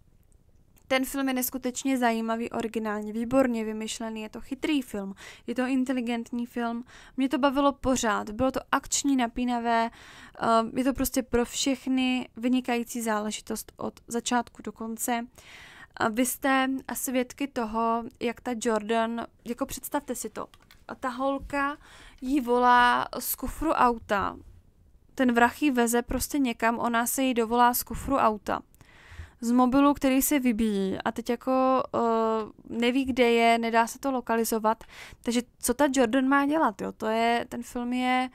Ten film je neskutečně zajímavý, originálně, výborně vymyšlený, je to chytrý film, je to inteligentní film, mě to bavilo pořád, bylo to akční, napínavé, eh, je to prostě pro všechny vynikající záležitost od začátku do konce. A vy jste svědky toho, jak ta Jordan, jako představte si to, ta holka jí volá z kufru auta, ten vrah ji veze prostě někam, ona se jí dovolá z kufru auta. Z mobilu, který se vybíjí a teď jako uh, neví, kde je, nedá se to lokalizovat. Takže co ta Jordan má dělat, jo? To je, ten film je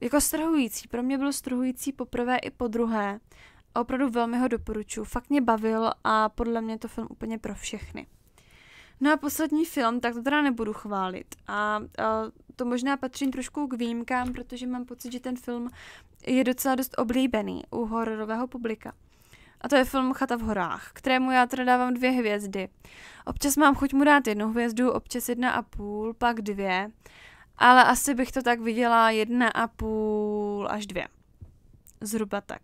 jako strhující. Pro mě byl strhující poprvé i po druhé. opravdu velmi ho doporučuji. Fakt mě bavil a podle mě to film úplně pro všechny. No a poslední film, tak to teda nebudu chválit. A, a to možná patří trošku k výjimkám, protože mám pocit, že ten film je docela dost oblíbený u hororového publika. A to je film Chata v horách, kterému já teda dávám dvě hvězdy. Občas mám chuť mu dát jednu hvězdu, občas jedna a půl, pak dvě, ale asi bych to tak viděla jedna a půl až dvě. Zhruba tak.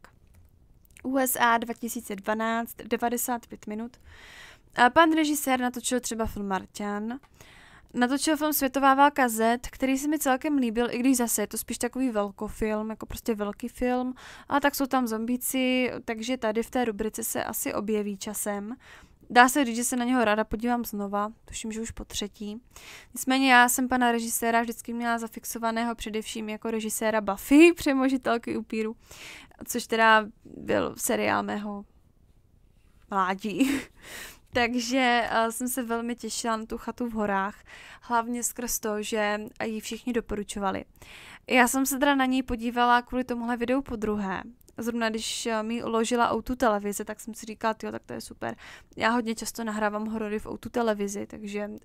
USA 2012, 95 minut. A pan režisér natočil třeba film Marťan, natočil film Světová válka Z, který se mi celkem líbil, i když zase je to spíš takový velkofilm, jako prostě velký film, a tak jsou tam zombíci, takže tady v té rubrice se asi objeví časem. Dá se říct, že se na něho ráda podívám znova, tuším, že už po třetí. Nicméně já jsem pana režiséra vždycky měla zafixovaného především jako režiséra Buffy, přemožitelky upíru, což teda byl seriál mého mládí. Takže uh, jsem se velmi těšila na tu chatu v horách, hlavně skrz to, že ji všichni doporučovali. Já jsem se teda na něj podívala kvůli tomuhle videu po druhé. Zrovna když eh, mi uložila o tu televizi, tak jsem si říkala, jo, tak to je super. Já hodně často nahrávám horory v tu televizi, takže uh,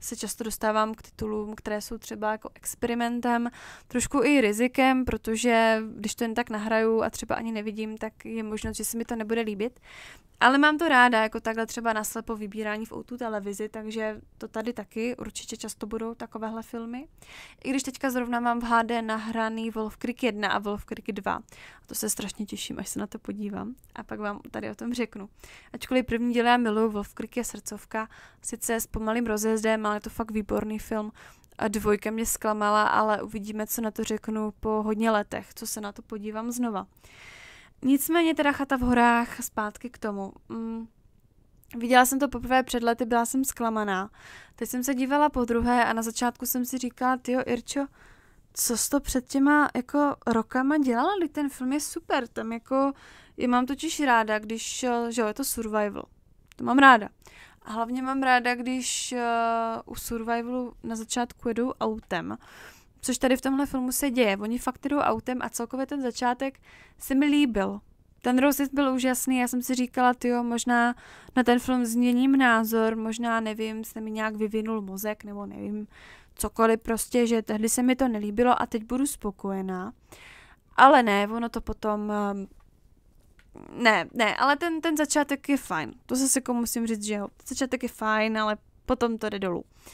se často dostávám k titulům, které jsou třeba jako experimentem, trošku i rizikem, protože když to jen tak nahraju a třeba ani nevidím, tak je možnost, že se mi to nebude líbit. Ale mám to ráda, jako takhle třeba naslepo vybírání v Outu televizi, takže to tady taky určitě často budou takovéhle filmy. I když teďka zrovna mám v HD nahraný Wolf Creek 1 a Wolf Creek 2. A to se strašně těším, až se na to podívám. A pak vám tady o tom řeknu. Ačkoliv první díl já miluju, Wolf Creek je srdcovka, sice s pomalým rozjezdem, ale je to fakt výborný film. A dvojka mě zklamala, ale uvidíme, co na to řeknu po hodně letech, co se na to podívám znova. Nicméně teda chata v horách, zpátky k tomu. Mm. Viděla jsem to poprvé před lety, byla jsem zklamaná. Teď jsem se dívala po druhé a na začátku jsem si říkala, tyjo Irčo, co jsi to před těma jako rokama dělala, když ten film je super, tam jako, je mám totiž ráda, když, že jo, je to survival, to mám ráda. A hlavně mám ráda, když uh, u survivalu na začátku jedou autem, Což tady v tomhle filmu se děje. Oni fakt jdou autem a celkově ten začátek se mi líbil. Ten rozjezd byl úžasný, já jsem si říkala, jo, možná na ten film změním názor, možná nevím, se mi nějak vyvinul mozek, nebo nevím, cokoliv prostě, že tehdy se mi to nelíbilo a teď budu spokojená. Ale ne, ono to potom... Ehm, ne, ne, ale ten, ten začátek je fajn. To zase jako musím říct, že jo, začátek je fajn, ale potom to jde dolů. Uh,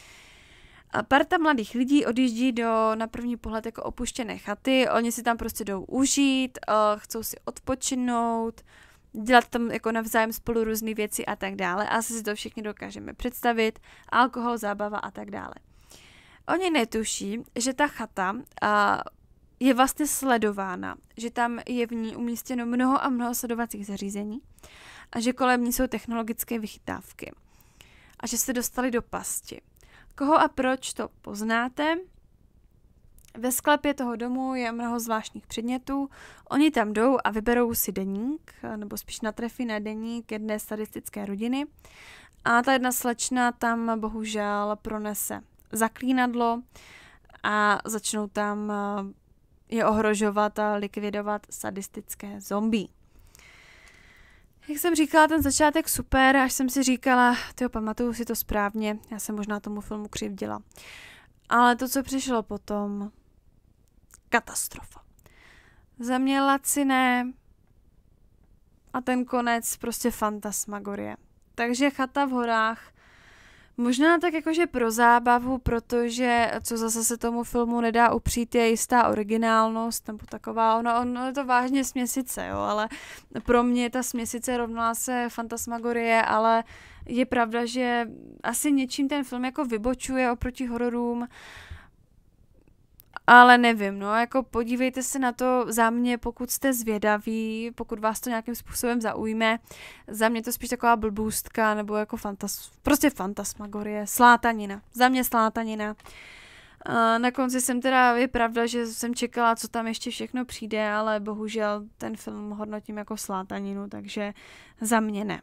Parta mladých lidí odjíždí do na první pohled jako opuštěné chaty, oni si tam prostě jdou užít, eh, chcou si odpočinout, dělat tam jako navzájem spolu různé věci a tak dále. Asi si to všichni dokážeme představit, alkohol, zábava a tak dále. Oni netuší, že ta chata eh, je vlastně sledována, že tam je v ní umístěno mnoho a mnoho sledovacích zařízení a že kolem ní jsou technologické vychytávky a že se dostali do pasti. Koho a proč to poznáte? Ve sklepě toho domu je mnoho zvláštních předmětů. Oni tam jdou a vyberou si deník, nebo spíš natrefí na deník jedné statistické rodiny. A ta jedna slečna tam bohužel pronese zaklínadlo a začnou tam eh, je ohrožovat a likvidovat sadistické zombie. Jak jsem říkala, ten začátek super, až jsem si říkala, ty pamatuju si to správně, já jsem možná tomu filmu křivdila. Ale to, co přišlo potom, katastrofa. Za mě laciné a ten konec prostě fantasmagorie. Takže chata v horách Možná tak jakože pro zábavu, protože co zase se tomu filmu nedá upřít, je jistá originálnost nebo taková, ono, ono je to vážně směsice, jo, ale pro mě ta směsice rovná se fantasmagorie, ale je pravda, že asi něčím ten film jako vybočuje oproti hororům, ale nevím, no, jako podívejte se na to za mě, pokud jste zvědaví, pokud vás to nějakým způsobem zaujme. Za mě to spíš taková blbůstka, nebo jako fantas, prostě fantasmagorie, slátanina. Za mě slátanina. Na konci jsem teda, je pravda, že jsem čekala, co tam ještě všechno přijde, ale bohužel ten film hodnotím jako slátaninu, takže za mě ne.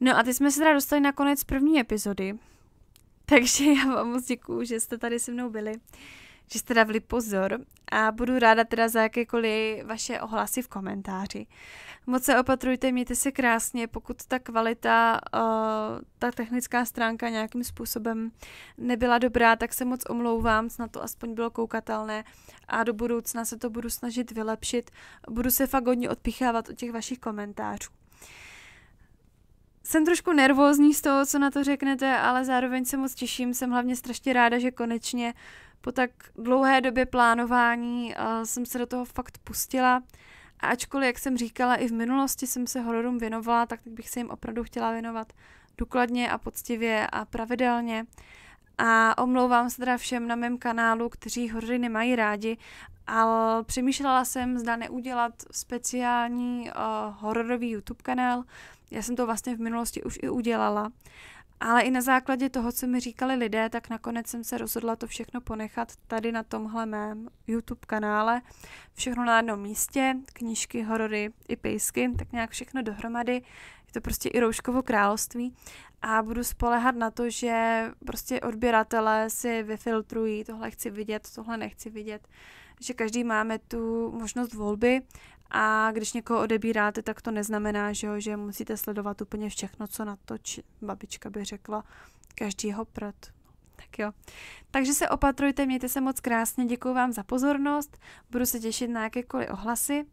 No a teď jsme se teda dostali na konec první epizody, takže já vám moc děkuju, že jste tady se mnou byli. Uh, že jste dávali pozor a budu ráda teda za jakékoliv vaše ohlasy v komentáři. Moc se opatrujte, mějte se krásně, pokud ta kvalita, eh, ta technická stránka nějakým způsobem nebyla dobrá, tak se moc omlouvám, snad to aspoň bylo koukatelné a do budoucna se to budu snažit vylepšit. Budu se fakt hodně odpichávat od těch vašich komentářů jsem trošku nervózní z toho, co na to řeknete, ale zároveň se moc těším. Jsem hlavně strašně ráda, že konečně po tak dlouhé době plánování eh, jsem se do toho fakt pustila. A ačkoliv, jak jsem říkala, i v minulosti jsem se hororům věnovala, tak bych se jim opravdu chtěla věnovat důkladně a poctivě a pravidelně. A omlouvám se teda všem na mém kanálu, kteří horory nemají rádi, ale přemýšlela jsem, zda neudělat speciální uh, hororový YouTube kanál. Já jsem to vlastně v minulosti už i udělala. Ale i na základě toho, co mi říkali lidé, tak nakonec jsem se rozhodla to všechno ponechat tady na tomhle mém YouTube kanále. Všechno na jednom místě, knížky, horory i pejsky, tak nějak všechno dohromady. Je to prostě i rouškovo království a budu spolehat na to, že prostě odběratelé si vyfiltrují, tohle chci vidět, tohle nechci vidět, že každý máme tu možnost volby a když někoho odebíráte, tak to neznamená, že, jo, že musíte sledovat úplně všechno, co natočí. Babička by řekla, každý ho prd. Tak jo. Takže se opatrujte, mějte se moc krásně, děkuji vám za pozornost, budu se těšit na jakékoliv ohlasy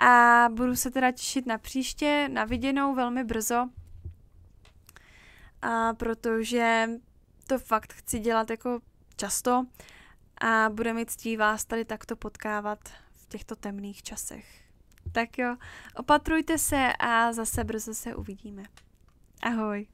a budu se teda těšit na příště, na viděnou velmi brzo, a protože to fakt chci dělat jako často a bude mi ctí vás tady takto potkávat v těchto temných časech. Tak jo, opatrujte se a zase brzo se uvidíme. Ahoj.